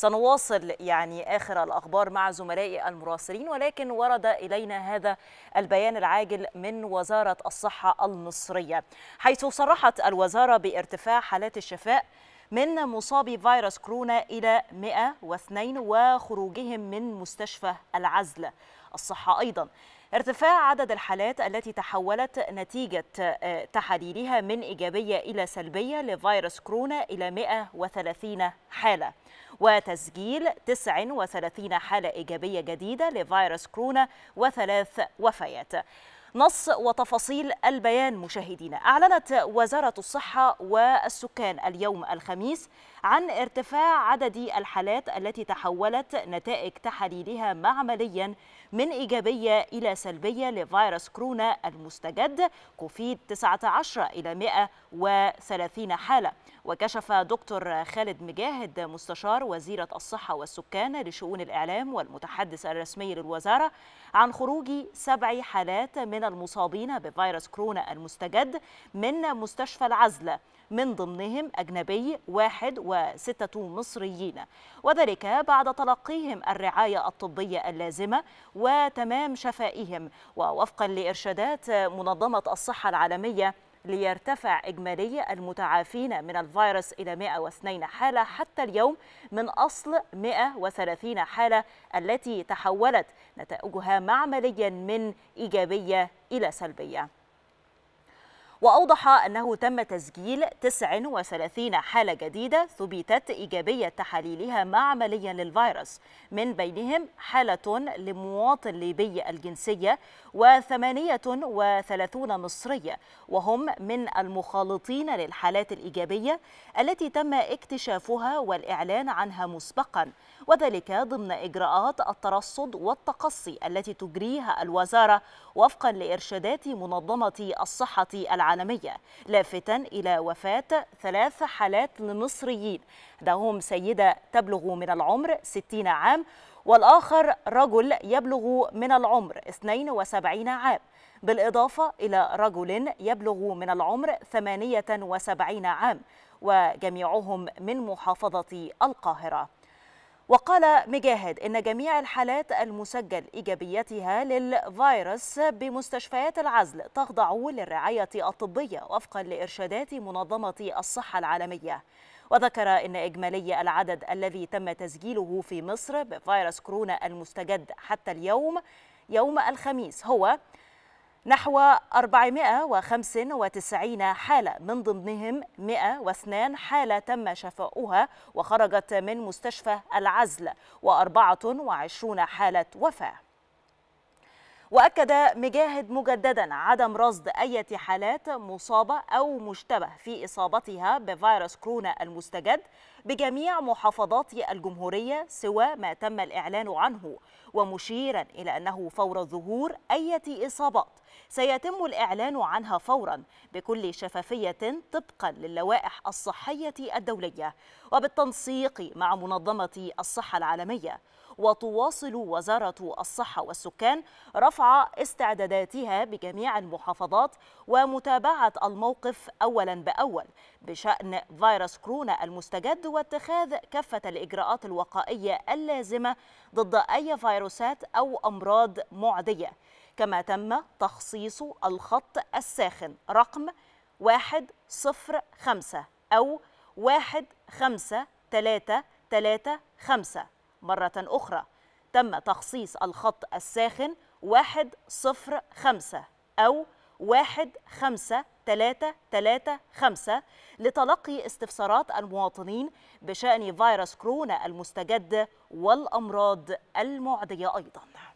سنواصل يعني آخر الأخبار مع زملائي المراسلين ولكن ورد إلينا هذا البيان العاجل من وزارة الصحة المصرية حيث صرحت الوزارة بارتفاع حالات الشفاء من مصابي فيروس كورونا إلى 102 وخروجهم من مستشفى العزل الصحة أيضاً ارتفاع عدد الحالات التي تحولت نتيجة آه، تحاليلها من إيجابية إلى سلبية لفيروس كورونا إلى 130 حالة وتسجيل 39 حالة إيجابية جديدة لفيروس كورونا وثلاث وفيات نص وتفاصيل البيان مشاهدينا أعلنت وزارة الصحة والسكان اليوم الخميس عن ارتفاع عدد الحالات التي تحولت نتائج تحاليلها معمليا من إيجابية إلى سلبية لفيروس كورونا المستجد كوفيد 19 إلى 130 حالة وكشف دكتور خالد مجاهد مستشار وزيرة الصحة والسكان لشؤون الإعلام والمتحدث الرسمي للوزارة عن خروج سبع حالات من المصابين بفيروس كورونا المستجد من مستشفى العزلة من ضمنهم أجنبي واحد وستة مصريين وذلك بعد تلقيهم الرعاية الطبية اللازمة وتمام شفائهم ووفقا لإرشادات منظمة الصحة العالمية ليرتفع إجمالي المتعافين من الفيروس إلى 102 حالة حتى اليوم من أصل 130 حالة التي تحولت نتائجها معمليا من إيجابية إلى سلبية وأوضح أنه تم تسجيل 39 حالة جديدة ثبتت إيجابية تحاليلها مع للفيروس من بينهم حالة لمواطن ليبي الجنسية و38 مصرية وهم من المخالطين للحالات الإيجابية التي تم اكتشافها والإعلان عنها مسبقا وذلك ضمن إجراءات الترصد والتقصي التي تجريها الوزارة وفقا لإرشادات منظمة الصحة العالمية العالمية لافتا إلى وفاة ثلاث حالات لمصريين دهم سيدة تبلغ من العمر 60 عام والآخر رجل يبلغ من العمر 72 عام بالإضافة إلى رجل يبلغ من العمر 78 عام وجميعهم من محافظة القاهرة وقال مجاهد إن جميع الحالات المسجل إيجابيتها للفيروس بمستشفيات العزل تخضع للرعاية الطبية وفقا لإرشادات منظمة الصحة العالمية وذكر أن إجمالي العدد الذي تم تسجيله في مصر بفيروس كورونا المستجد حتى اليوم يوم الخميس هو نحو 495 حالة من ضمنهم 102 حالة تم شفاؤها وخرجت من مستشفى العزل و24 حالة وفاة وأكد مجاهد مجددا عدم رصد أي حالات مصابة أو مشتبه في إصابتها بفيروس كورونا المستجد بجميع محافظات الجمهورية سوى ما تم الإعلان عنه ومشيرا إلى أنه فور ظهور أي إصابات سيتم الإعلان عنها فورا بكل شفافية طبقا للوائح الصحية الدولية وبالتنسيق مع منظمة الصحة العالمية وتواصل وزارة الصحة والسكان رفع استعداداتها بجميع المحافظات ومتابعة الموقف أولا بأول بشأن فيروس كورونا المستجد واتخاذ كافة الإجراءات الوقائية اللازمة ضد أي فيروسات أو أمراض معدية كما تم تخصيص الخط الساخن رقم 105 أو 15335 مرة أخرى تم تخصيص الخط الساخن 105 أو 15335 واحد خمسة ثلاثة ثلاثة خمسة لتلقي استفسارات المواطنين بشأن فيروس كورونا المستجد والأمراض المعدية أيضاً